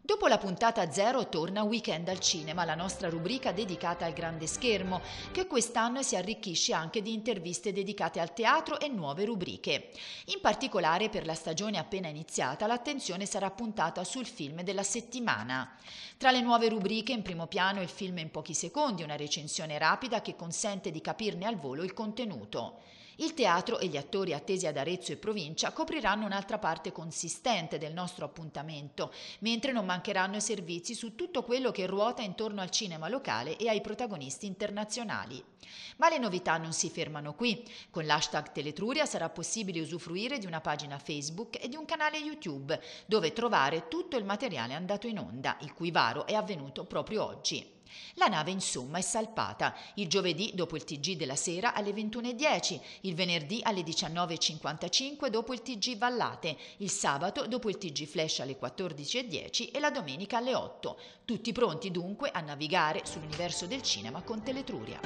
Dopo la puntata zero torna Weekend al Cinema, la nostra rubrica dedicata al grande schermo, che quest'anno si arricchisce anche di interviste dedicate al teatro e nuove rubriche. In particolare per la stagione appena iniziata l'attenzione sarà puntata sul film della settimana. Tra le nuove rubriche in primo piano il film in pochi secondi, una recensione rapida che consente di capirne al volo il contenuto. Il teatro e gli attori attesi ad Arezzo e provincia copriranno un'altra parte consistente del nostro appuntamento, mentre non mancheranno i servizi su tutto quello che ruota intorno al cinema locale e ai protagonisti internazionali. Ma le novità non si fermano qui. Con l'hashtag Teletruria sarà possibile usufruire di una pagina Facebook e di un canale YouTube, dove trovare tutto il materiale andato in onda, il cui varo è avvenuto proprio oggi. La nave insomma è salpata il giovedì dopo il TG della sera alle 21.10, il venerdì alle 19.55 dopo il TG Vallate, il sabato dopo il TG Flash alle 14.10 e la domenica alle 8. Tutti pronti dunque a navigare sull'universo del cinema con Teletruria.